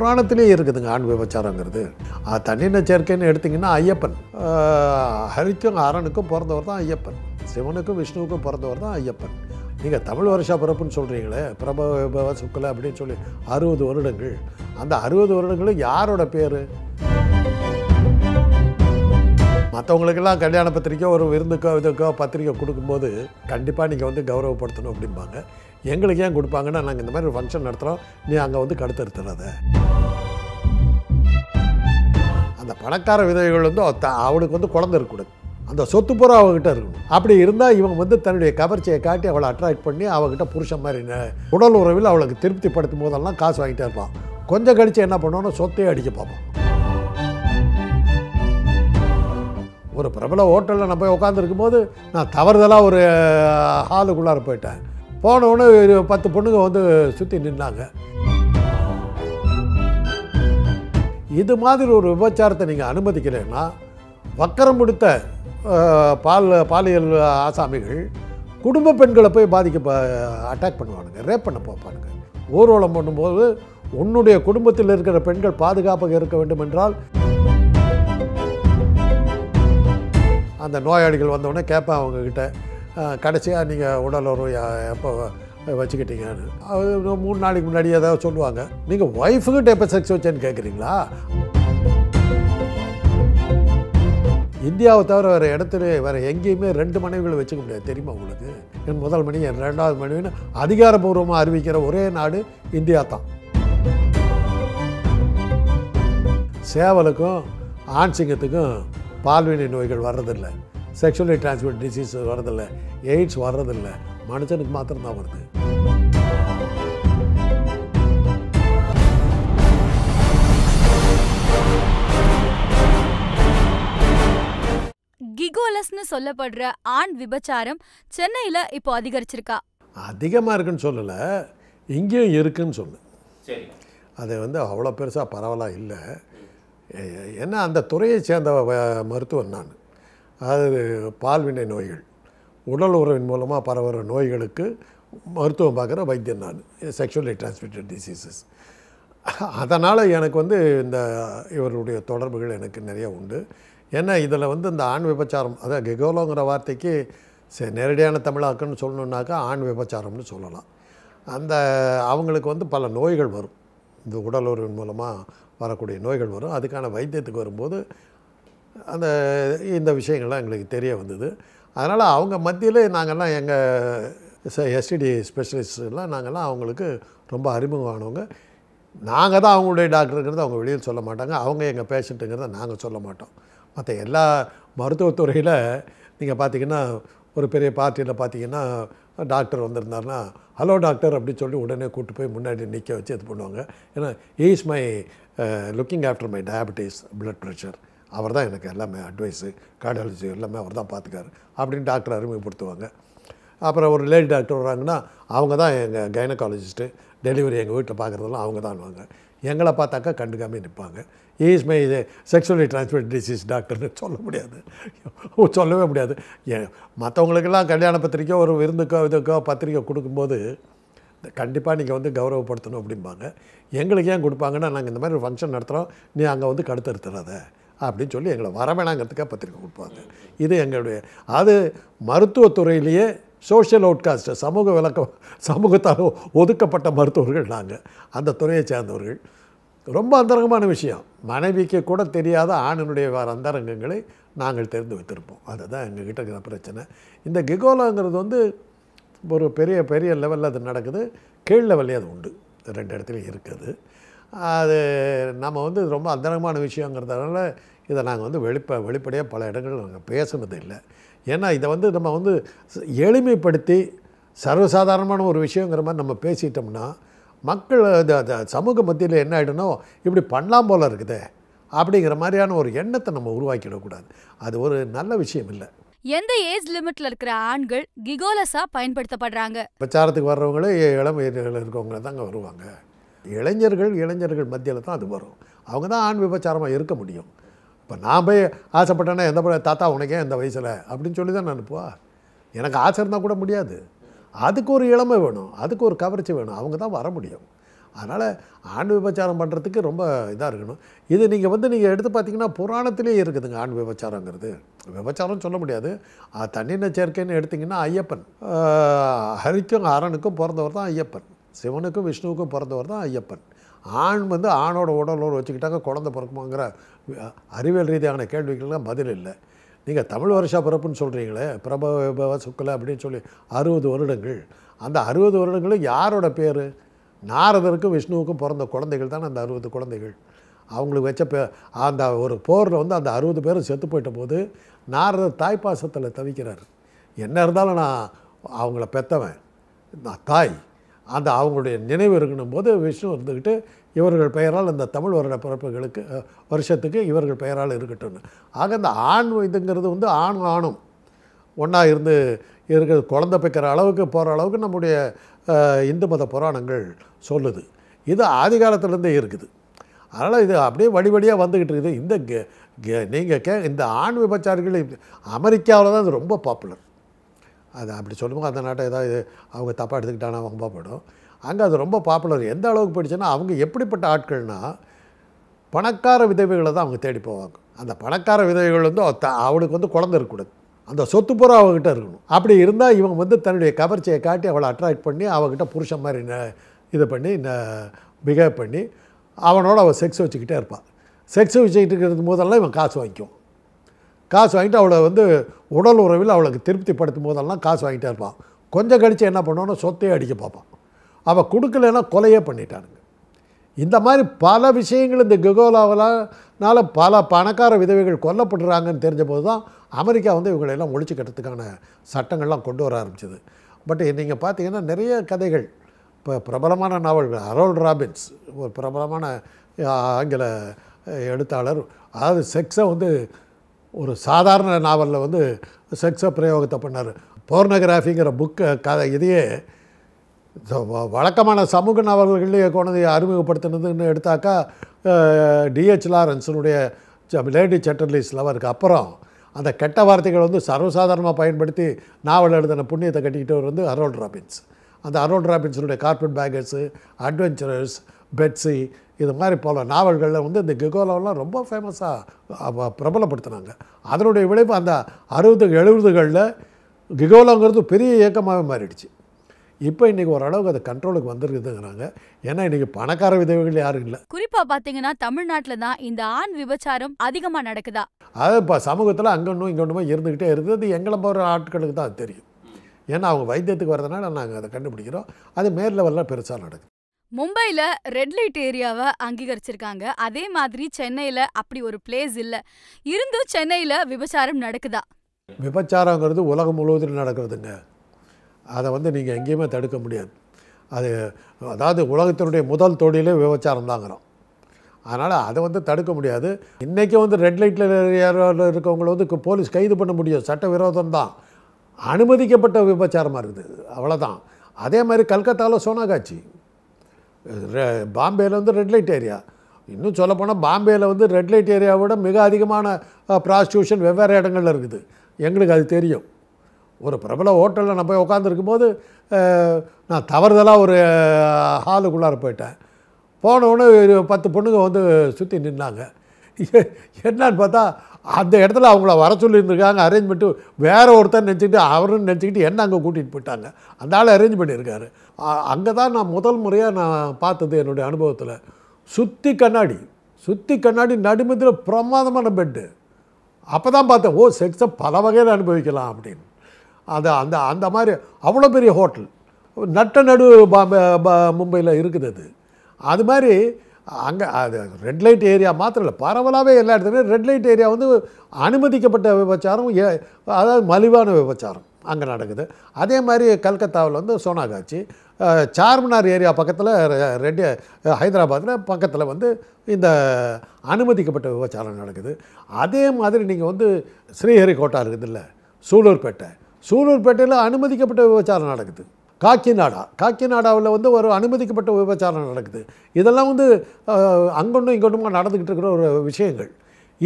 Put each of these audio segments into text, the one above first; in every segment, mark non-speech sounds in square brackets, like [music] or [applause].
புராணத்திலேயே இருக்குதுங்க ஆண் விபச்சாரங்கிறது தன்னின சேர்க்கைன்னு எடுத்திங்கன்னா ஐயப்பன் ஹரிக்கும் அரனுக்கும் பிறந்தவர் தான் ஐயப்பன் சிவனுக்கும் விஷ்ணுவுக்கும் பிறந்தவர் தான் ஐயப்பன் நீங்கள் தமிழ் வருஷ பிறப்புன்னு சொல்கிறீங்களே பிரப சுக்கலை அப்படின்னு சொல்லி அறுபது வருடங்கள் அந்த அறுபது வருடங்களும் யாரோட பேர் மற்றவங்களுக்கெல்லாம் கல்யாண பத்திரிக்கை ஒரு விருந்துக்கோ இதுக்கோ பத்திரிக்கை கொடுக்கும்போது கண்டிப்பாக நீங்கள் வந்து கௌரவப்படுத்தணும் அப்படிம்பாங்க எங்களுக்கு ஏன் கொடுப்பாங்கன்னா நாங்கள் இந்த மாதிரி ஒரு ஃபங்க்ஷன் நடத்துகிறோம் நீ அங்கே வந்து கடுத்தறுத்துறத அந்த பணக்கார விதவைகள் வந்து அவளுக்கு வந்து குழந்த இருக்கக்கூடாது அந்த சொத்து பூரா அவங்ககிட்ட இருக்கணும் அப்படி இருந்தால் இவங்க வந்து தன்னுடைய கவர்ச்சியை காட்டி அவளை அட்ராக்ட் பண்ணி அவகிட்ட புருஷன் மாதிரி உடல் உறவில் அவளுக்கு திருப்திப்படுத்தும் போதெல்லாம் காசு வாங்கிட்டே இருப்பான் கொஞ்சம் கழித்து என்ன பண்ணுவோன்னா சொத்தையே அடிக்க பார்ப்போம் ஒரு பிரபல ஹோட்டலில் நான் போய் உட்காந்துருக்கும் போது நான் தவறுதலாக ஒரு ஹாலுக்குள்ளார போயிட்டேன் ஒரு பத்து பொண்ணுங்க வந்து சுற்றி நின்னாங்க இது மாதிரி ஒரு விபச்சாரத்தை நீங்கள் அனுமதிக்கலைன்னா வக்கரம் முடித்த பால் பாலியல் ஆசாமிகள் குடும்ப பெண்களை போய் பாதிக்க அட்டாக் பண்ணுவானுங்க ரேப் பண்ண போப்பானுங்க ஊர்வலம் பண்ணும்போது உன்னுடைய குடும்பத்தில் இருக்கிற பெண்கள் பாதுகாப்பாக இருக்க வேண்டும் என்றால் அந்த நோயாளிகள் வந்தவுடனே கேட்பேன் அவங்கக்கிட்ட கடைசியாக நீங்கள் உடல் உறவு எப்போ வச்சுக்கிட்டீங்கன்னு அது மூணு நாளைக்கு முன்னாடி ஏதாவது சொல்லுவாங்க நீங்கள் ஒய்ஃபுக்கிட்ட எப்போ செக்ஸ் வச்சேன்னு கேட்குறீங்களா இந்தியாவை தவிர வேறு இடத்துல வேறு எங்கேயுமே ரெண்டு மனைவிகள் வச்சுக்க முடியாது தெரியுமா உங்களுக்கு என் முதல் மனைவி என் ரெண்டாவது மனைவின்னு அதிகாரபூர்வமாக அறிவிக்கிற ஒரே நாடு இந்தியா தான் சேவலுக்கும் ஆண் சிங்கத்துக்கும் பால்வினை நோய்கள் வர்றதில்லை செக்ஷுவலி டிரான்ஸ்மிட் டிசீஸ் வரதில்லை எய்ட்ஸ் வர்றதில்லை மனுஷனுக்கு மாத்திரம்தான் வருது கிகோலஸ்னு சொல்லப்படுற ஆண் விபச்சாரம் சென்னையில் இப்போ அதிகரிச்சிருக்கா அதிகமாக இருக்குன்னு சொல்லலை இங்கேயும் இருக்குன்னு சொல்லு அது வந்து அவ்வளோ பெருசாக பரவலாக இல்லை ஏன்னா அந்த துறையை சேர்ந்த மருத்துவர் நான் அதாவது பால்வினை நோய்கள் உடல் உறவின் மூலமாக பரவுகிற நோய்களுக்கு மருத்துவம் பார்க்குற வைத்தியம் நான் செக்ஷுவலி டிரான்ஸ்மிட்டட் டிசீசஸ் அதனால் எனக்கு வந்து இந்த இவருடைய தொடர்புகள் எனக்கு நிறைய உண்டு ஏன்னா இதில் வந்து இந்த ஆண் விபச்சாரம் அதாவது கெகோலோங்கிற வார்த்தைக்கு நேரடியான தமிழாக்குன்னு சொல்லணுன்னாக்கா ஆண் விபச்சாரம்னு சொல்லலாம் அந்த அவங்களுக்கு வந்து பல நோய்கள் வரும் இந்த உடல் உறவின் மூலமாக வரக்கூடிய நோய்கள் வரும் அதுக்கான வைத்தியத்துக்கு வரும்போது அந்த இந்த விஷயங்கள்லாம் எங்களுக்கு தெரிய வந்தது அதனால் அவங்க மத்தியில் நாங்கள்லாம் எங்கள் எஸ்டிடி ஸ்பெஷலிஸ்ட்லாம் நாங்கள்லாம் அவங்களுக்கு ரொம்ப அறிமுகமானவங்க நாங்கள் தான் அவங்களுடைய டாக்டருங்கிறத அவங்க வெளியில் சொல்ல மாட்டாங்க அவங்க எங்கள் பேஷண்ட்டுங்கிறத நாங்கள் சொல்ல மாட்டோம் மற்ற எல்லா மருத்துவத்துறையில் நீங்கள் பார்த்தீங்கன்னா ஒரு பெரிய பார்ட்டியில் பார்த்தீங்கன்னா டாக்டர் வந்திருந்தாருன்னா ஹலோ டாக்டர் அப்படின்னு சொல்லி உடனே கூப்பிட்டு போய் முன்னாடி நிற்க வச்சு இது பண்ணுவாங்க ஏன்னா is my looking after my diabetes blood pressure அவர் தான் எனக்கு எல்லாமே அட்வைஸு கார்டாலஜி எல்லாமே அவர் தான் பார்த்துக்காரு அப்படின்னு டாக்டர் அறிமுகப்படுத்துவாங்க அப்புறம் ஒரு லேடி டாக்டர் வராங்கன்னா அவங்க தான் எங்கள் கைனகாலஜிஸ்ட்டு டெலிவரி எங்கள் வீட்டில் பார்க்குறதெல்லாம் அவங்க தான் வாங்க எங்களை பார்த்தாக்கா கண்டுக்காமல் நிற்பாங்க இஸ் மை இது செக்ஷுவலி டிரான்ஸ்மிட் டிசீஸ் டாக்டர்னு சொல்ல முடியாது சொல்லவே முடியாது மற்றவங்களுக்கெல்லாம் கல்யாண பத்திரிக்கை ஒரு விருந்துக்கோ இதுக்கோ பத்திரிக்கை கொடுக்கும்போது கண்டிப்பாக நீங்கள் வந்து கௌரவப்படுத்தணும் அப்படிம்பாங்க எங்களுக்கு ஏன் கொடுப்பாங்கன்னா நாங்கள் இந்த மாதிரி ஒரு ஃபங்க்ஷன் நடத்துகிறோம் நீ அங்கே வந்து கடுத்தறுத்துறாத அப்படின்னு சொல்லி எங்களை வரவேணாங்கிறதுக்காக பத்திரிக்கை கொடுப்பாங்க இது எங்களுடைய அது மருத்துவத்துறையிலேயே சோஷியல் அவுட்காஸ்டர் சமூக விளக்கம் சமூகத்தால் ஒதுக்கப்பட்ட மருத்துவர்கள் நாங்கள் அந்த துறையை சேர்ந்தவர்கள் ரொம்ப அந்தரங்கமான விஷயம் மனைவிக்கு கூட தெரியாத ஆணினுடைய வேறு அந்தரங்கங்களை நாங்கள் தெரிந்து வைத்திருப்போம் அதுதான் எங்ககிட்ட இருக்கிற பிரச்சனை இந்த கிகோலாங்கிறது வந்து ஒரு பெரிய பெரிய லெவலில் அது நடக்குது கீழ் லெவல்லே அது உண்டு ரெண்டு இடத்துலையும் இருக்குது அது நம்ம வந்து ரொம்ப அந்தரங்கமான விஷயங்கிறதுனால இதை நாங்கள் வந்து வெளிப்ப வெளிப்படையாக பல இடங்களில் நாங்கள் பேசுனது இல்லை ஏன்னா இதை வந்து நம்ம வந்து எளிமைப்படுத்தி சர்வசாதாரணமான ஒரு விஷயங்கிற மாதிரி நம்ம பேசிட்டோம்னா மக்கள் இந்த சமூக மத்தியில் என்ன ஆகிடணும் இப்படி பண்ணலாம் போல் இருக்குதே அப்படிங்கிற மாதிரியான ஒரு எண்ணத்தை நம்ம உருவாக்கிடக்கூடாது அது ஒரு நல்ல விஷயம் இல்லை எந்த ஏஜ் லிமிட்டில் இருக்கிற ஆண்கள் கிகோலஸாக பயன்படுத்தப்படுறாங்க பிரச்சாரத்துக்கு வர்றவங்களே இளம் இருக்கவங்க தாங்க வருவாங்க இளைஞர்கள் இளைஞர்கள் மத்தியில் தான் அது வரும் அவங்க தான் ஆண் விபச்சாரமாக இருக்க முடியும் இப்போ நான் போய் ஆசைப்பட்டேன்னா எந்த தாத்தா உனக்கே இந்த வயசில் அப்படின்னு சொல்லி தான் அனுப்புவா எனக்கு ஆசை இருந்தால் கூட முடியாது அதுக்கு ஒரு இளமை வேணும் அதுக்கு ஒரு கவர்ச்சி வேணும் அவங்க தான் வர முடியும் அதனால் ஆண் விபச்சாரம் பண்ணுறதுக்கு ரொம்ப இதாக இருக்கணும் இது நீங்கள் வந்து நீங்கள் எடுத்து பார்த்தீங்கன்னா புராணத்திலே இருக்குதுங்க ஆண் விபச்சாரங்கிறது விபச்சாரம் சொல்ல முடியாது தண்ணின சேர்க்கைன்னு எடுத்திங்கன்னா ஐயப்பன் ஹரிக்கும் அரனுக்கும் பிறந்தவர் தான் ஐயப்பன் சிவனுக்கும் விஷ்ணுவுக்கும் பிறந்தவர் தான் ஐயப்பன் ஆண் வந்து ஆணோட உடலோடு வச்சுக்கிட்டாங்க குழந்த பிறக்குமாங்கிற அறிவியல் ரீதியான கேள்விகள்லாம் பதில் இல்லை நீங்கள் தமிழ் வருஷா பிறப்புன்னு சொல்கிறீங்களே பிரப விபவ சுக்கலை அப்படின்னு சொல்லி அறுபது வருடங்கள் அந்த அறுபது வருடங்களும் யாரோட பேர் நாரதருக்கும் விஷ்ணுவுக்கும் பிறந்த குழந்தைகள் தான் அந்த அறுபது குழந்தைகள் அவங்களுக்கு வச்ச பே அந்த ஒரு போரில் வந்து அந்த அறுபது பேரும் செத்து போயிட்ட போது நாரதர் தாய்ப்பாசத்தில் தவிக்கிறார் என்ன இருந்தாலும் நான் அவங்கள பெற்றவன் நான் தாய் அந்த அவங்களுடைய நினைவு இருக்கணும் போது விஷ்ணு இருந்துக்கிட்டு இவர்கள் பெயரால் இந்த தமிழ் வருட பிறப்புகளுக்கு வருஷத்துக்கு இவர்கள் பெயரால் இருக்கட்டும்னு ஆக இந்த ஆண் இதுங்கிறது வந்து ஆண் ஆணும் ஒன்றா இருந்து இருக்கிறது குழந்த பிக்கிற அளவுக்கு போகிற அளவுக்கு நம்முடைய இந்து மத புராணங்கள் சொல்லுது இது ஆதி காலத்துலேருந்தே இருக்குது அதனால் இது அப்படியே வடி வந்துக்கிட்டு இருக்குது இந்த நீங்கள் கே இந்த ஆண் விபச்சாரிகள் அமெரிக்காவில் தான் இது ரொம்ப பாப்புலர் அது அப்படி சொல்லும்போது அந்த நாட்டை ஏதாவது அவங்க தப்பாக எடுத்துக்கிட்டானா அவங்க பாப்படும் அங்கே அது ரொம்ப பாப்புலர் எந்த அளவுக்கு போயிடுச்சுன்னா அவங்க எப்படிப்பட்ட ஆட்கள்னால் பணக்கார விதவைகளை தான் அவங்க தேடி போவாங்க அந்த பணக்கார விதவைகள் வந்து அவனுக்கு வந்து குழந்தை இருக்கக்கூடாது அந்த சொத்து பூரா அவங்ககிட்ட இருக்கணும் அப்படி இருந்தால் இவங்க வந்து தன்னுடைய கவர்ச்சியை காட்டி அவளை அட்ராக்ட் பண்ணி அவங்ககிட்ட புருஷன் மாதிரி ந இதை பண்ணி ந பிஹேவ் பண்ணி அவனோட அவள் செக்ஸ் வச்சுக்கிட்டே இருப்பாள் செக்ஸ் வச்சுக்கிட்டு இருக்கிறது போதெல்லாம் இவன் காசு வாங்கிக்குவான் காசு வாங்கிட்டு அவளை வந்து உடல் உறவில் அவளுக்கு திருப்திப்படுத்தும் போதெல்லாம் காசு வாங்கிட்டே இருப்பான் கொஞ்சம் கழித்து என்ன பண்ணுவோன்னா சொத்தையே அடிக்க பார்ப்பான் அவள் கொடுக்கலைன்னா கொலையே பண்ணிட்டானுங்க இந்த மாதிரி பல விஷயங்கள் இந்த கெகோலாவலானால பல பணக்கார விதவைகள் கொல்லப்படுறாங்கன்னு தெரிஞ்சபோது தான் அமெரிக்கா வந்து இவங்களெல்லாம் ஒழிச்சு கட்டுறதுக்கான சட்டங்கள்லாம் கொண்டு வர ஆரம்பிச்சிது பட் நீங்கள் பார்த்தீங்கன்னா நிறைய கதைகள் இப்போ பிரபலமான நாவல்கள் அரோல் ராபின்ஸ் ஒரு பிரபலமான ஆங்கில எழுத்தாளர் அதாவது செக்ஸை வந்து ஒரு சாதாரண நாவலில் வந்து செக்ஸ பிரயோகத்தை பண்ணார் போர்னோகிராஃபிங்கிற புக்கை கதை இதையே வழக்கமான சமூக நாவல்கள்லேயே கொண்டதை அறிமுகப்படுத்தினதுன்னு எடுத்தாக்கா டிஹெச் லாரன்ஸனுடைய லேடி சட்டர்லீஸ் லவருக்கு அப்புறம் அந்த கெட்ட வார்த்தைகள் வந்து சர்வசாதாரணமாக பயன்படுத்தி நாவல் எழுதின புண்ணியத்தை கட்டிக்கிட்டவர் வந்து அரோல்ட் ராபின்ஸ் அந்த அரோல்ட் ராபின்ஸனுடைய கார்பெட் பேக்கர்ஸு அட்வென்ச்சரர்ஸ் பெட்ஸி இது மாதிரி பல நாவல்களில் வந்து இந்த கெகோலாவெலாம் ரொம்ப ஃபேமஸாக பிரபலப்படுத்தினாங்க அதனுடைய விளைவு அந்த அறுபது எழுபதுகளில் கிகோலாங்கிறது பெரிய இயக்கமாகவே மாறிடுச்சு இப்போ இன்றைக்கி ஓரளவுக்கு அது கண்ட்ரோலுக்கு வந்துருக்குதுங்கிறாங்க ஏன்னா இன்றைக்கி பணக்கார விதவைகள் யாரும் இல்லை குறிப்பாக பார்த்தீங்கன்னா தமிழ்நாட்டில் தான் இந்த ஆண் விபச்சாரம் அதிகமாக நடக்குதா அது இப்போ சமூகத்தில் அங்கொன்றும் இங்கொன்றுமே இருந்துக்கிட்டே இருக்குது அது எங்களை போகிற ஆட்களுக்கு தான் தெரியும் ஏன்னா அவங்க வைத்தியத்துக்கு வரதுனால நாங்கள் அதை கண்டுபிடிக்கிறோம் அது மேல் லெவலில் பெருசாக நடக்குது மும்பையில் ரெட் லைட் ஏரியாவை அங்கீகரிச்சிருக்காங்க அதே மாதிரி சென்னையில் அப்படி ஒரு பிளேஸ் இல்லை இருந்தும் சென்னையில் விபச்சாரம் நடக்குதா விபச்சாரங்கிறது உலகம் முழுவதும் நடக்கிறதுங்க அதை வந்து நீங்கள் எங்கேயுமே தடுக்க முடியாது அது அதாவது உலகத்தினுடைய முதல் தொழிலே விபச்சாரம் தாங்கிறோம் அதனால் அதை வந்து தடுக்க முடியாது இன்றைக்கி வந்து ரெட் லைட்டில் இருக்கவங்களை வந்து போலீஸ் கைது பண்ண முடியும் சட்ட விரோதம் தான் அனுமதிக்கப்பட்ட விபச்சாரமாக இருக்குது அவ்வளோதான் அதே மாதிரி கல்கத்தாவில் சோனாகாட்சி பாம்பேயில் வந்து ரெட் லைட் ஏரியா இன்னும் சொல்லப்போனால் பாம்பேயில் வந்து ரெட் லைட் ஏரியாவை விட மிக அதிகமான ப்ராஸ்டியூஷன் வெவ்வேறு இடங்களில் இருக்குது எங்களுக்கு அது தெரியும் ஒரு பிரபல ஹோட்டலில் நான் போய் உட்காந்துருக்கும் போது நான் தவறுதலாக ஒரு ஹாலுக்குள்ளார போயிட்டேன் போனவுடனே பத்து பொண்ணுங்க வந்து சுற்றி நின்னாங்க என்னன்னு பார்த்தா அந்த இடத்துல அவங்கள வர சொல்லியிருந்துருக்காங்க அரேஞ்ச் பண்ணிட்டு வேறு ஒருத்தர் நினச்சிக்கிட்டு அவருன்னு நினச்சிக்கிட்டு என்ன அங்கே கூட்டிகிட்டு போயிட்டாங்க அந்த ஆள் அரேஞ்ச் பண்ணியிருக்காரு அங்கே தான் நான் முதல் முறையாக நான் பார்த்தது என்னுடைய அனுபவத்தில் சுற்றி கண்ணாடி சுற்றி கண்ணாடி நடுமதில் பிரமாதமான பெட்டு அப்போ தான் பார்த்தேன் ஓ செக்ஸை பல வகையில் அனுபவிக்கலாம் அப்படின்னு அந்த அந்த அந்த மாதிரி அவ்வளோ பெரிய ஹோட்டல் நட்ட நடு மும்பையில் இருக்குது அது அது மாதிரி அங்கே அது ரெட் லைட் ஏரியா மாத்திரம் இல்லை பரவலாகவே எல்லா இடத்துலையும் ரெட் லைட் ஏரியா வந்து அனுமதிக்கப்பட்ட விபச்சாரம் அதாவது மலிவான விபச்சாரம் அங்கே நடக்குது அதே மாதிரி கல்கத்தாவில் வந்து சோனாகாச்சி சார்மினார் ஏரியா பக்கத்தில் ரெட்டி ஹைதராபாத்தில் பக்கத்தில் வந்து இந்த அனுமதிக்கப்பட்ட விபச்சாரம் நடக்குது அதே மாதிரி நீங்கள் வந்து ஸ்ரீஹரிகோட்டா இருக்குதுல்ல சூலூர்பேட்டை சூலூர்பேட்டையில் அனுமதிக்கப்பட்ட விபச்சாரம் நடக்குது காக்கிநாடா காக்கிநாடாவில் வந்து ஒரு அனுமதிக்கப்பட்ட விபச்சாரம் நடக்குது இதெல்லாம் வந்து அங்கொன்றும் இங்கொன்றுமா நடந்துக்கிட்டு இருக்கிற ஒரு விஷயங்கள்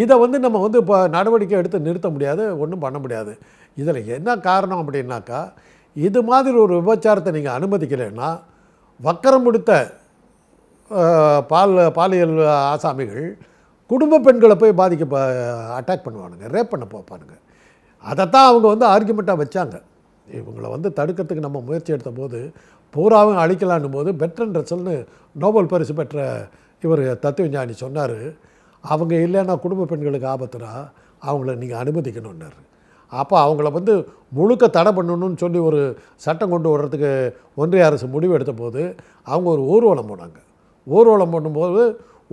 இதை வந்து நம்ம வந்து இப்போ நடவடிக்கை எடுத்து நிறுத்த முடியாது ஒன்றும் பண்ண முடியாது இதில் என்ன காரணம் அப்படின்னாக்கா இது மாதிரி ஒரு விபச்சாரத்தை நீங்கள் அனுமதிக்கலைன்னா வக்கரம் முடித்த பால் பாலியல் ஆசாமிகள் குடும்ப பெண்களை போய் பாதிக்க அட்டாக் பண்ணுவானுங்க ரேப் பண்ண போப்பானுங்க அதைத்தான் அவங்க வந்து ஆர்குமெண்ட்டாக வச்சாங்க இவங்களை வந்து தடுக்கிறதுக்கு நம்ம முயற்சி எடுத்த போது பூராவும் அழிக்கலான்னு போது பெட்ரன் ரசல்னு நோபல் பரிசு பெற்ற இவர் தத்துவ ஞானி சொன்னார் அவங்க இல்லைன்னா குடும்ப பெண்களுக்கு ஆபத்துனா அவங்கள நீங்கள் அனுமதிக்கணுன்னாரு அப்போ அவங்கள வந்து முழுக்க தடை பண்ணணும்னு சொல்லி ஒரு சட்டம் கொண்டு வர்றதுக்கு ஒன்றிய அரசு முடிவு எடுத்த போது அவங்க ஒரு ஊர்வலம் போனாங்க ஊர்வலம் பண்ணும்போது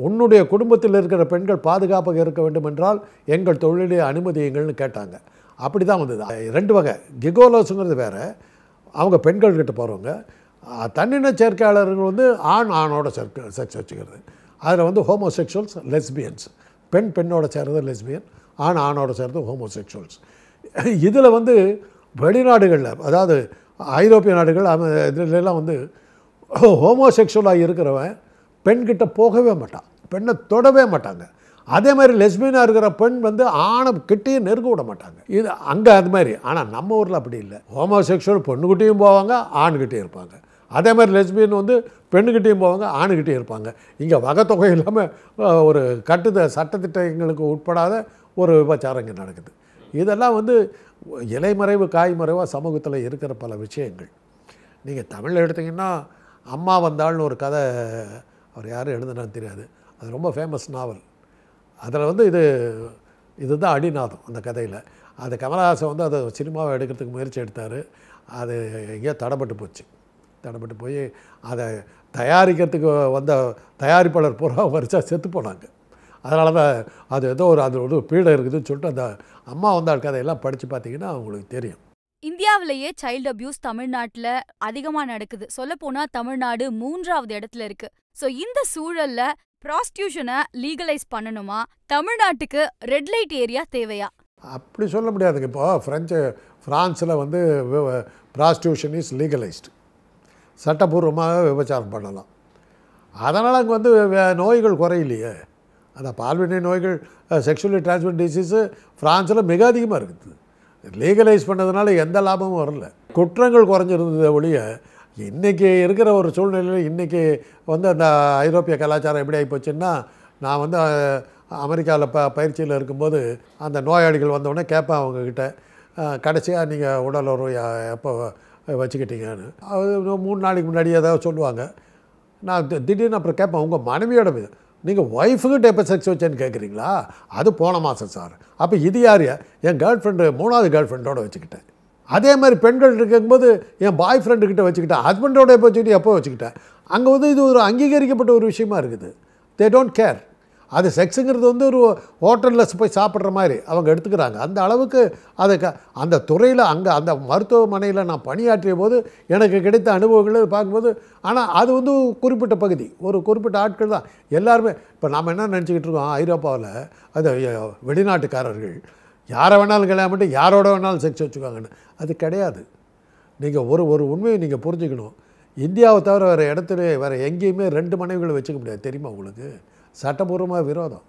உன்னுடைய குடும்பத்தில் இருக்கிற பெண்கள் பாதுகாப்பாக இருக்க வேண்டும் என்றால் எங்கள் தொழிலே அனுமதியுங்கள்னு கேட்டாங்க அப்படி தான் வந்தது ரெண்டு வகை கிகோலோஸுங்கிறது வேறு அவங்க பெண்கள்கிட்ட போகிறவங்க தன்னின சேர்க்கையாளர்கள் வந்து ஆண் ஆணோட சேர்க்க செக்ஸ் வச்சுக்கிறது அதில் வந்து ஹோமோசெக்ஷுவல்ஸ் லெஸ்பியன்ஸ் பெண் பெண்ணோட சேர்றது லெஸ்பியன் ஆண் ஆணோட சேர்றது ஹோமோசெக்ஷுவல்ஸ் [laughs] இதில் வந்து வெளிநாடுகளில் அதாவது ஐரோப்பிய நாடுகள் இதுலலாம் வந்து ஹோமோசெக்ஷுவலாக இருக்கிறவன் பெண்கிட்ட போகவே மாட்டான் பெண்ணை தொடவே மாட்டாங்க அதே மாதிரி லெஸ்பியனாக இருக்கிற பெண் வந்து ஆணை கிட்டேயும் நெருக்க விட மாட்டாங்க இது அங்கே அது மாதிரி ஆனால் நம்ம ஊரில் அப்படி இல்லை ஹோமோசெக்ஷுவல் பொண்ணுக்கிட்டேயும் போவாங்க ஆண்கிட்டேயும் இருப்பாங்க அதே மாதிரி லெஸ்பியன் வந்து பெண்ணுக்கிட்டேயும் போவாங்க ஆணுக்கிட்டேயும் இருப்பாங்க இங்கே வகை இல்லாமல் ஒரு கட்டுத சட்டத்திட்டங்களுக்கு உட்படாத ஒரு விபச்சாரம் இங்கே நடக்குது இதெல்லாம் வந்து இலைமறைவு காய்மறைவாக சமூகத்தில் இருக்கிற பல விஷயங்கள் நீங்கள் தமிழில் எடுத்திங்கன்னா அம்மா வந்தாள்னு ஒரு கதை அவர் யாரும் எழுதுனா தெரியாது அது ரொம்ப ஃபேமஸ் நாவல் அதில் வந்து இது இதுதான் அடிநாதம் அந்த கதையில் அது கமலஹாசன் வந்து அதை சினிமாவை எடுக்கிறதுக்கு முயற்சி எடுத்தார் அது எங்கேயோ தடப்பட்டு போச்சு தடப்பட்டு போய் அதை தயாரிக்கிறதுக்கு வந்த தயாரிப்பாளர் பூரா வரிச்சா செத்து போனாங்க அதனால தான் அது ஏதோ ஒரு அது ஒரு பீடை இருக்குதுன்னு சொல்லிட்டு அந்த அம்மா வந்தாள் கதையெல்லாம் படித்து பார்த்தீங்கன்னா அவங்களுக்கு தெரியும் இந்தியாவிலேயே சைல்டு அபியூஸ் தமிழ்நாட்டில் அதிகமாக நடக்குது சொல்லப்போனால் தமிழ்நாடு மூன்றாவது இடத்துல இருக்கு ஸோ இந்த சூழலில் ப்ராஸ்டியூஷனை லீகலைஸ் பண்ணணுமா தமிழ்நாட்டுக்கு ரெட் லைட் ஏரியா தேவையா அப்படி சொல்ல முடியாதுங்க இப்போ ஃப்ரெஞ்சு ஃப்ரான்ஸில் வந்து ப்ராஸ்டியூஷன் இஸ் லீகலைஸ்டு சட்டபூர்வமாக விபச்சாரம் பண்ணலாம் அதனால் அங்கே வந்து நோய்கள் குறையிலையே அந்த பால்வினை நோய்கள் செக்ஷுவலி டிரான்ஸ்மிட் டிசீஸு ஃப்ரான்ஸில் மிக அதிகமாக இருக்குது லீகலைஸ் பண்ணதுனால எந்த லாபமும் வரல குற்றங்கள் குறைஞ்சிருந்தது ஒழிய இன்றைக்கி இருக்கிற ஒரு சூழ்நிலையில் இன்றைக்கி வந்து அந்த ஐரோப்பிய கலாச்சாரம் எப்படி ஆகிப்போச்சுன்னா நான் வந்து அமெரிக்காவில் ப பயிற்சியில் இருக்கும்போது அந்த நோயாளிகள் வந்தவுடனே கேட்பேன் அவங்கக்கிட்ட கடைசியாக நீங்கள் உடல் உறவு எப்போ வச்சுக்கிட்டீங்கன்னு அது மூணு நாளைக்கு முன்னாடி ஏதாவது சொல்லுவாங்க நான் திடீர்னு அப்புறம் கேட்பேன் உங்கள் மனைவியோட மீது நீங்கள் ஒய்ஃபுக்கிட்ட எப்போ செக்ஸ் வச்சேன்னு கேட்குறீங்களா அது போன மாதம் சார் அப்போ இது யார் என் கேர்ள் ஃப்ரெண்டு மூணாவது கேர்ள் ஃப்ரெண்டோடு வச்சுக்கிட்டேன் அதே மாதிரி பெண்கள் இருக்கும்போது என் பாய் ஃப்ரெண்டுக்கிட்ட வச்சுக்கிட்டேன் ஹஸ்பண்டோட எப்போ வச்சுக்கிட்டு எப்போ வச்சுக்கிட்டேன் அங்கே வந்து இது ஒரு அங்கீகரிக்கப்பட்ட ஒரு விஷயமா இருக்குது தே டோன்ட் கேர் அது செக்ஸுங்கிறது வந்து ஒரு ஹோட்டலில் போய் சாப்பிட்ற மாதிரி அவங்க எடுத்துக்கிறாங்க அந்த அளவுக்கு அதை அந்த துறையில் அங்கே அந்த மருத்துவமனையில் நான் பணியாற்றிய போது எனக்கு கிடைத்த அனுபவங்களை பார்க்கும்போது ஆனால் அது வந்து குறிப்பிட்ட பகுதி ஒரு குறிப்பிட்ட ஆட்கள் தான் எல்லாருமே இப்போ நாம் என்ன நினச்சிக்கிட்டு இருக்கோம் ஐரோப்பாவில் அது வெளிநாட்டுக்காரர்கள் யாரை வேணாலும் கல்யாணம் மட்டும் யாரோட வேணாலும் செக்ஸ் வச்சுக்கோங்கன்னு அது கிடையாது நீங்கள் ஒரு ஒரு உண்மையை நீங்கள் புரிஞ்சுக்கணும் இந்தியாவை தவிர வேறு இடத்துல வேறு எங்கேயுமே ரெண்டு மனைவிகளை வச்சுக்க முடியாது தெரியுமா உங்களுக்கு சட்டபூர்வமாக விரோதம்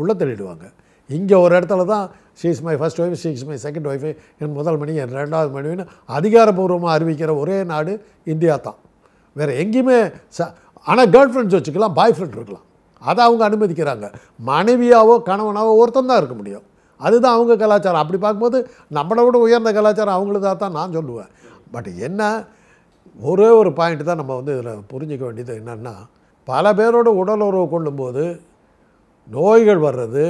உள்ள தள்ளிடுவாங்க இங்கே ஒரு இடத்துல தான் she's my first wife she's my second wife என் முதல் மணி என் ரெண்டாவது மணின்னு அதிகாரபூர்வமாக அறிவிக்கிற ஒரே நாடு இந்தியா தான் வேறு எங்கேயுமே ச ஆனால் கேர்ள் ஃப்ரெண்ட்ஸ் வச்சுக்கலாம் பாய் ஃப்ரெண்ட் இருக்கலாம் அதை அவங்க அனுமதிக்கிறாங்க மனைவியாவோ கணவனாவோ ஒருத்தன் தான் இருக்க முடியும் அதுதான் அவங்க கலாச்சாரம் அப்படி பார்க்கும்போது நம்மளை விட உயர்ந்த கலாச்சாரம் அவங்களுதா தான் நான் சொல்லுவேன் பட் என்ன ஒரே ஒரு பாயிண்ட் தான் நம்ம வந்து இதில் புரிஞ்சிக்க வேண்டியது என்னென்னா பல பேரோட உடல் உறவு கொள்ளும்போது நோய்கள் வர்றது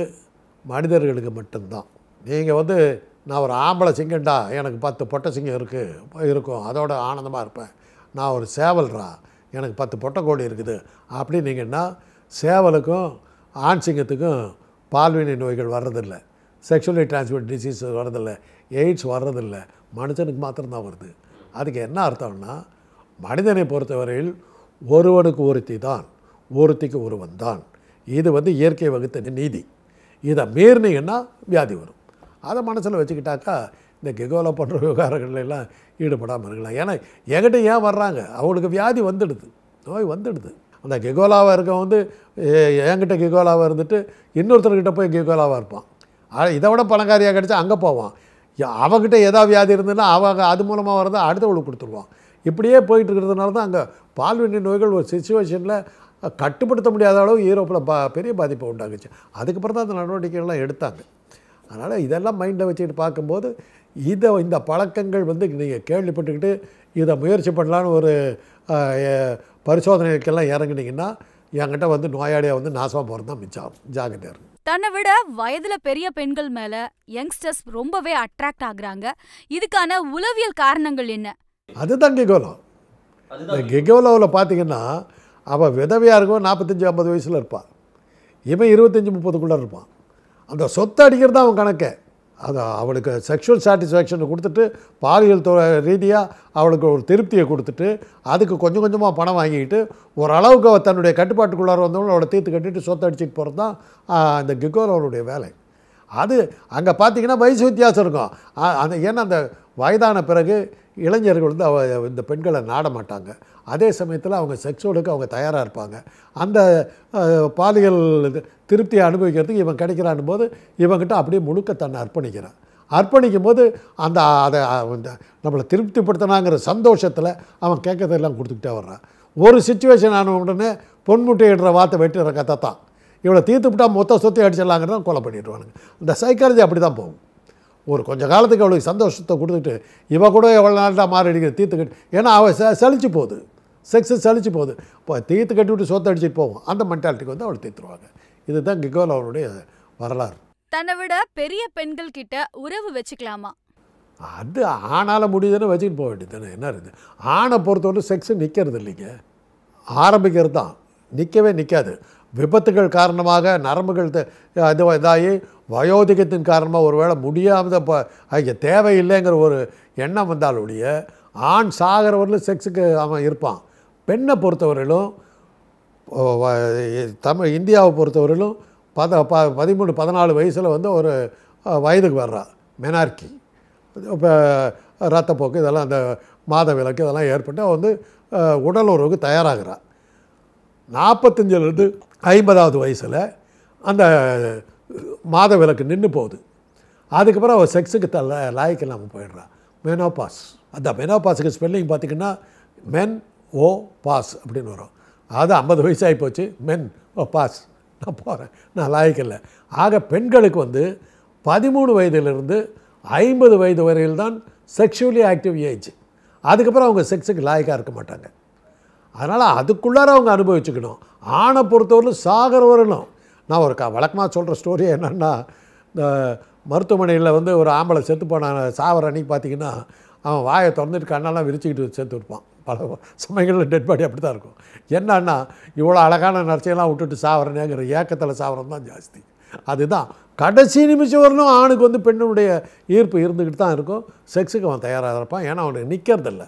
மனிதர்களுக்கு மட்டும்தான் நீங்கள் வந்து நான் ஒரு ஆம்பளை சிங்கண்டா எனக்கு பத்து பொட்டை சிங்கம் இருக்குது இருக்கும் அதோட ஆனந்தமாக இருப்பேன் நான் ஒரு சேவல்ரா எனக்கு பத்து பொட்டைக்கோடி இருக்குது அப்படின்னீங்கன்னா சேவலுக்கும் ஆண் சிங்கத்துக்கும் பால்வினை நோய்கள் வர்றதில்லை செக்ஷுவலி டிரான்ஸ்மிட் டிசீஸ் வர்றதில்லை எய்ட்ஸ் வர்றதில்லை மனுஷனுக்கு மாத்திரம்தான் வருது அதுக்கு என்ன அர்த்தம்னா மனிதனை பொறுத்தவரையில் ஒருவனுக்கு ஒருத்தி தான் ஒருத்திக்கு ஒருவன் தான் இது வந்து இயற்கை வகுத்த நீதி இதை மீறினீங்கன்னா வியாதி வரும் அதை மனசில் வச்சுக்கிட்டாக்கா இந்த கெகோலா போன்ற விவகாரங்கள்லாம் ஈடுபடாமல் இருக்கலாம் ஏன்னா என்கிட்ட ஏன் வர்றாங்க அவங்களுக்கு வியாதி வந்துடுது நோய் வந்துடுது அந்த கெகோலாவாக இருக்க வந்து என்கிட்ட கெகோலாவாக இருந்துட்டு இன்னொருத்தர்கிட்ட போய் கெகோலாவாக இருப்பான் இதை விட பணக்காரியாக கிடச்சா அங்கே போவான் அவங்ககிட்ட ஏதாவது வியாதி இருந்ததுன்னா அவங்க அது மூலமாக வர்றதை அடுத்தவளுக்கு கொடுத்துருவான் இப்படியே போயிட்டு இருக்கிறதுனால தான் அங்கே பால்வெண்ணி நோய்கள் ஒரு சுச்சுவேஷனில் கட்டுப்படுத்த முடியாத அளவு ஈரோப்பில் பா பெரிய பாதிப்பை உண்டாகுச்சு அதுக்கப்புறம் தான் அந்த நடவடிக்கைகள்லாம் எடுத்தாங்க அதனால் இதெல்லாம் மைண்டில் வச்சுக்கிட்டு பார்க்கும்போது இதை இந்த பழக்கங்கள் வந்து நீங்கள் கேள்விப்பட்டுக்கிட்டு இதை முயற்சி பண்ணலான்னு ஒரு பரிசோதனைக்கெல்லாம் இறங்கினீங்கன்னா என்கிட்ட வந்து நோயாளியாக வந்து நாசமாக போகிறது தான் மிச்சம் ஜாகிரதையாக இருக்கும் தன்னை விட வயதில் பெரிய பெண்கள் மேலே யங்ஸ்டர்ஸ் ரொம்பவே அட்ராக்ட் ஆகுறாங்க இதுக்கான உளவியல் காரணங்கள் என்ன அதுதான் கெகோலம் இந்த கெகோலாவில் பார்த்தீங்கன்னா அவள் விதவையாக இருக்கும் நாற்பத்தஞ்சி ஐம்பது வயசில் இருப்பாள் இவன் இருபத்தஞ்சி முப்பதுக்குள்ளே இருப்பான் அந்த சொத்தை அடிக்கிறது தான் அவன் கணக்கை அது அவளுக்கு செக்ஷுவல் சாட்டிஸ்ஃபேக்ஷன் கொடுத்துட்டு பாலியல் ரீதியாக அவளுக்கு ஒரு திருப்தியை கொடுத்துட்டு அதுக்கு கொஞ்சம் கொஞ்சமாக பணம் வாங்கிக்கிட்டு ஓரளவுக்கு அவள் தன்னுடைய கட்டுப்பாட்டுக்குள்ளார வந்தவங்க அவளை தீர்த்து கட்டிட்டு சொத்தை அடிச்சுட்டு போகிறது தான் அந்த கிகோர் அவளுடைய வேலை அது அங்கே பார்த்தீங்கன்னா வயசு வித்தியாசம் இருக்கும் அந்த ஏன்னா அந்த வயதான பிறகு இளைஞர்கள் வந்து அவ இந்த பெண்களை நாட மாட்டாங்க அதே சமயத்தில் அவங்க செக்ஸோடுக்கு அவங்க தயாராக இருப்பாங்க அந்த பாலியல் திருப்தியை அனுபவிக்கிறதுக்கு இவன் கிடைக்கிறான் போது இவங்கிட்ட அப்படியே முழுக்க தன்னை அர்ப்பணிக்கிறான் அர்ப்பணிக்கும் போது அந்த அதை இந்த நம்மளை திருப்திப்படுத்தினாங்கிற சந்தோஷத்தில் அவன் கேட்கறதெல்லாம் கொடுத்துக்கிட்டே வர்றான் ஒரு சுச்சுவேஷன் ஆன உடனே பொன்முட்டையிடுற வார்த்தை வெட்டுற கதை தான் இவளை தீர்த்து விட்டால் மொத்த சொத்தை அடிச்சிடலாங்கிறதான் கொலை பண்ணிடுவானுங்க இந்த சைக்காலஜி அப்படி தான் போகும் ஒரு கொஞ்சம் காலத்துக்கு அவளுக்கு சந்தோஷத்தை கொடுத்துட்டு இவள் கூட எவ்வளோ நாளாக மாறி அடிக்கிற தீர்த்துக்கட்டு ஏன்னா அவள் ச செழிச்சு போகுது செக்ஸு செழிச்சு போகுது இப்போ தீர்த்து கட்டி விட்டு சொத்தை அடிச்சுட்டு போவோம் அந்த மென்டாலிட்டிக்கு வந்து அவள் தீர்த்துருவாங்க இதுதான் கிகோல் அவருடைய வரலாறு தன்னை விட பெரிய பெண்கள் கிட்ட உறவு வச்சுக்கலாமா அது ஆணால் முடியுதுன்னு வச்சுக்கிட்டு போக வேண்டியது தானே என்ன இருக்குது ஆணை பொறுத்தவரை செக்ஸு நிற்கிறது இல்லைங்க ஆரம்பிக்கிறது தான் நிற்கவே நிற்காது விபத்துகள் காரணமாக நரம்புகள் இது இதாகி வயோதிகத்தின் காரணமாக ஒருவேளை முடியாத தேவையில்லைங்கிற ஒரு எண்ணம் வந்தாலுடைய ஆண் சாகிறவரில் செக்ஸுக்கு அவன் இருப்பான் பெண்ணை பொறுத்தவரையிலும் தமிழ் இந்தியாவை பொறுத்தவரையிலும் பத ப பதிமூணு பதினாலு வயசில் வந்து ஒரு வயதுக்கு வர்றா மெனார்க்கி இப்போ ரத்தப்போக்கு இதெல்லாம் அந்த மாத விளக்கு இதெல்லாம் ஏற்பட்டு வந்து உடல் உறவுக்கு தயாராகிறாள் நாற்பத்தஞ்சிலிருந்து ஐம்பதாவது வயசில் அந்த மாத விளக்கு நின்று போகுது அதுக்கப்புறம் அவள் செக்ஸுக்கு த லாய்க்கு இல்லாமல் போயிடுறா மெனோபாஸ் அந்த மெனோபாஸுக்கு ஸ்பெல்லிங் பார்த்திங்கன்னா மென் ஓ பாஸ் அப்படின்னு வரும் அது ஐம்பது வயசு ஆகி போச்சு மென் ஓ பாஸ் நான் போகிறேன் நான் லாய்க்கு இல்லை ஆக பெண்களுக்கு வந்து பதிமூணு வயதிலிருந்து ஐம்பது வயது வரையில் தான் செக்ஷுவலி ஆக்டிவ் ஏஜ் அதுக்கப்புறம் அவங்க செக்ஸுக்கு லாய்க்காக இருக்க மாட்டாங்க அதனால் அதுக்குள்ளார அவங்க அனுபவிச்சுக்கணும் ஆணை பொறுத்தவரையும் சாகர வரணும் நான் ஒரு க வழக்கமாக சொல்கிற ஸ்டோரி என்னென்னா இந்த மருத்துவமனையில் வந்து ஒரு ஆம்பளை செத்து போனான் சாவர அன்னைக்கு பார்த்தீங்கன்னா அவன் வாயை திறந்துட்டு கண்ணெல்லாம் விரிச்சிக்கிட்டு சேர்த்து இருப்பான் பல சமயங்களில் டெட் பாடி அப்படி தான் இருக்கும் என்னன்னா இவ்வளோ அழகான நர்ச்சையெல்லாம் விட்டுட்டு சாவரணேங்கிற ஏக்கத்தில் சாவரம் தான் ஜாஸ்தி அதுதான் கடைசி நிமிஷம் வரணும் ஆணுக்கு வந்து பெண்ணுடைய ஈர்ப்பு இருந்துக்கிட்டு தான் இருக்கும் செக்ஸுக்கு அவன் தயாராக இருப்பான் ஏன்னா அவனுக்கு நிற்கிறதில்லை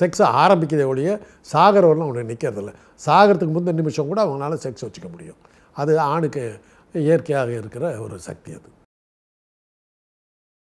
செக்ஸை ஆரம்பிக்கிறதே ஒழிய சாகிறவரெலாம் அவங்க நிற்கிறதில்ல சாகிறதுக்கு முந்தைய நிமிஷம் கூட அவங்களால செக்ஸ் வச்சுக்க முடியும் அது ஆணுக்கு இயற்கையாக இருக்கிற ஒரு சக்தி அது